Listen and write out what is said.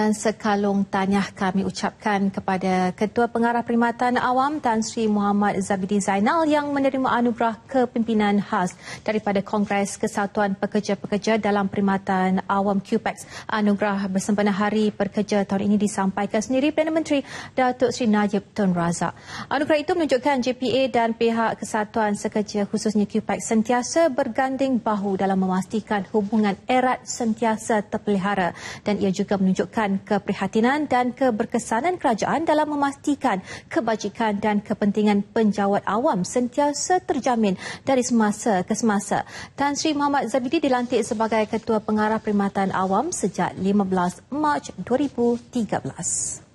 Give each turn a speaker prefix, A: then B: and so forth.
A: Dan sekalung tanya kami ucapkan kepada Ketua Pengarah Perkhidmatan Awam Tan Sri Muhammad Zabidi Zainal yang menerima anugerah kepimpinan khas daripada Kongres Kesatuan Pekerja-Pekerja dalam Perkhidmatan Awam QPEX. Anugerah bersempena Hari Pekerja tahun ini disampaikan sendiri Perdana Menteri Datuk Sri Najib Tun Razak. Anugerah itu menunjukkan JPA dan pihak Kesatuan Sekerja khususnya QPEX sentiasa berganding bahu dalam memastikan hubungan erat sentiasa terpelihara dan ia juga menunjukkan menunjukkan keprihatinan dan keberkesanan kerajaan dalam memastikan kebajikan dan kepentingan penjawat awam sentiasa terjamin dari semasa ke semasa. Tan Sri Muhammad Zabidi dilantik sebagai Ketua Pengarah Perkhidmatan Awam sejak 15 Mac 2013.